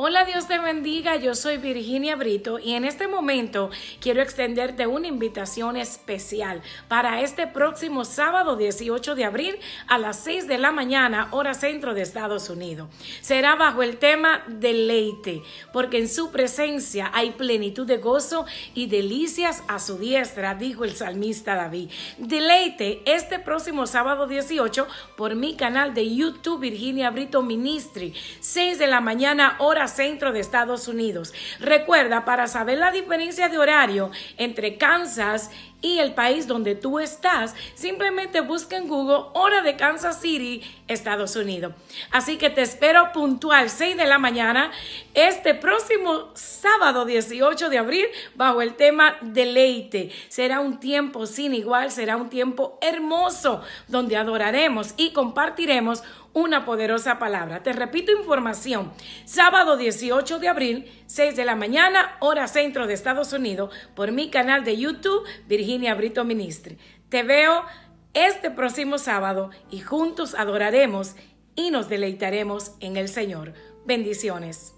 Hola, Dios te bendiga. Yo soy Virginia Brito y en este momento quiero extenderte una invitación especial para este próximo sábado 18 de abril a las 6 de la mañana, hora centro de Estados Unidos. Será bajo el tema deleite, porque en su presencia hay plenitud de gozo y delicias a su diestra, dijo el salmista David. Deleite este próximo sábado 18 por mi canal de YouTube Virginia Brito Ministri, 6 de la mañana, hora centro de Estados Unidos. Recuerda, para saber la diferencia de horario entre Kansas y el país donde tú estás, simplemente busca en Google hora de Kansas City, Estados Unidos. Así que te espero puntual 6 de la mañana este próximo sábado 18 de abril bajo el tema deleite. Será un tiempo sin igual, será un tiempo hermoso donde adoraremos y compartiremos una poderosa palabra. Te repito información. Sábado 18 de abril, 6 de la mañana, hora centro de Estados Unidos, por mi canal de YouTube, Virginia Brito Ministre. Te veo este próximo sábado y juntos adoraremos y nos deleitaremos en el Señor. Bendiciones.